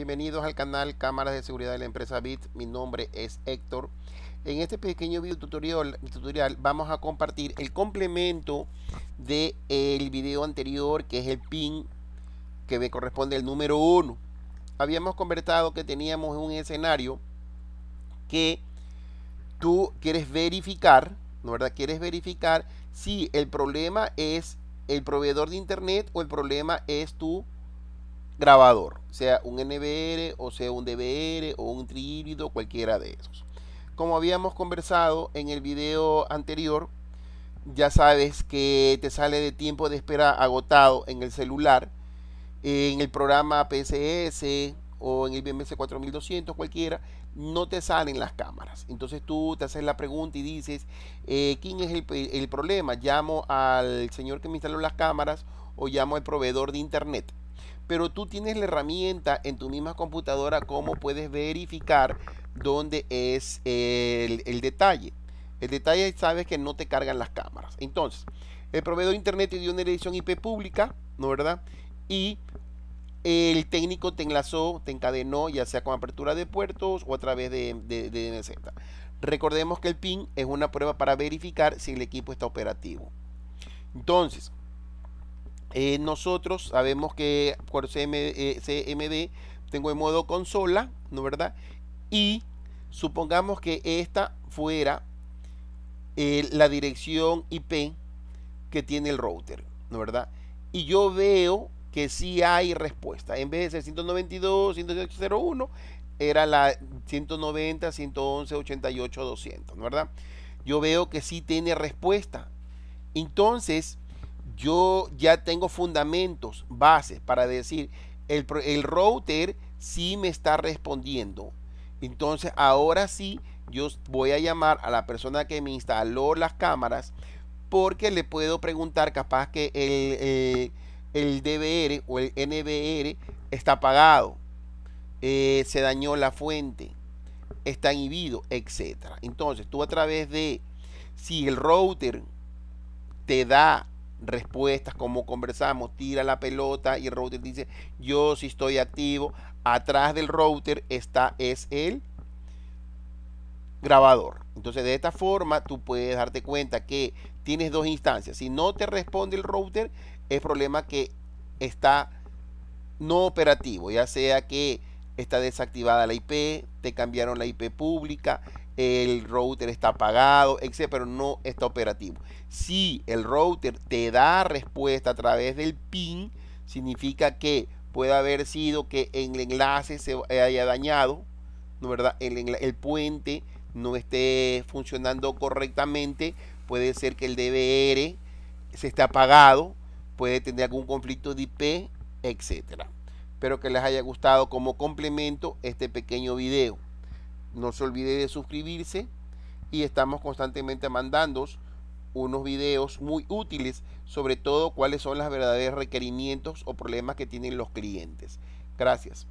Bienvenidos al canal Cámaras de Seguridad de la empresa BIT, mi nombre es Héctor. En este pequeño video tutorial, tutorial vamos a compartir el complemento del el video anterior que es el PIN que me corresponde el número 1. Habíamos conversado que teníamos un escenario que tú quieres verificar, ¿no verdad? Quieres verificar si el problema es el proveedor de internet o el problema es tu grabador, sea un NBR o sea un dbr o un trihíbrido, cualquiera de esos. Como habíamos conversado en el video anterior, ya sabes que te sale de tiempo de espera agotado en el celular, en el programa PCS o en el BMS 4200, cualquiera, no te salen las cámaras. Entonces tú te haces la pregunta y dices, eh, ¿quién es el, el problema? ¿Llamo al señor que me instaló las cámaras o llamo al proveedor de internet? pero tú tienes la herramienta en tu misma computadora cómo puedes verificar dónde es el, detalle. El detalle sabes que no te cargan las cámaras. Entonces, el proveedor de internet te dio una edición IP pública, ¿no verdad? Y el técnico te enlazó, te encadenó, ya sea con apertura de puertos o a través de, de, Recordemos que el PIN es una prueba para verificar si el equipo está operativo. Entonces, eh, nosotros sabemos que por CMD, eh, tengo en modo consola, ¿no verdad? Y supongamos que esta fuera eh, la dirección IP que tiene el router, ¿no verdad? Y yo veo que sí hay respuesta. En vez de ser 192, era la 190, 111, 88, 200, ¿no verdad? Yo veo que sí tiene respuesta. Entonces, yo ya tengo fundamentos, bases para decir, el, el router sí me está respondiendo. Entonces ahora sí, yo voy a llamar a la persona que me instaló las cámaras porque le puedo preguntar capaz que el, eh, el DVR o el NVR está apagado, eh, se dañó la fuente, está inhibido, etc. Entonces tú a través de, si el router te da respuestas, como conversamos, tira la pelota y el router dice, yo sí estoy activo. Atrás del router está es el grabador. Entonces de esta forma tú puedes darte cuenta que tienes dos instancias. Si no te responde el router, es problema que está no operativo, ya sea que está desactivada la IP, te cambiaron la IP pública, el router está apagado, etcétera pero no está operativo. Si el router te da respuesta a través del PIN, significa que puede haber sido que el enlace se haya dañado, ¿no verdad? El, puente no esté funcionando correctamente, puede ser que el DVR se esté apagado, puede tener algún conflicto de IP, etcétera. Espero que les haya gustado como complemento este pequeño video. No se olvide de suscribirse y estamos constantemente mandando unos videos muy útiles, sobre todo cuáles son los verdaderos requerimientos o problemas que tienen los clientes. Gracias.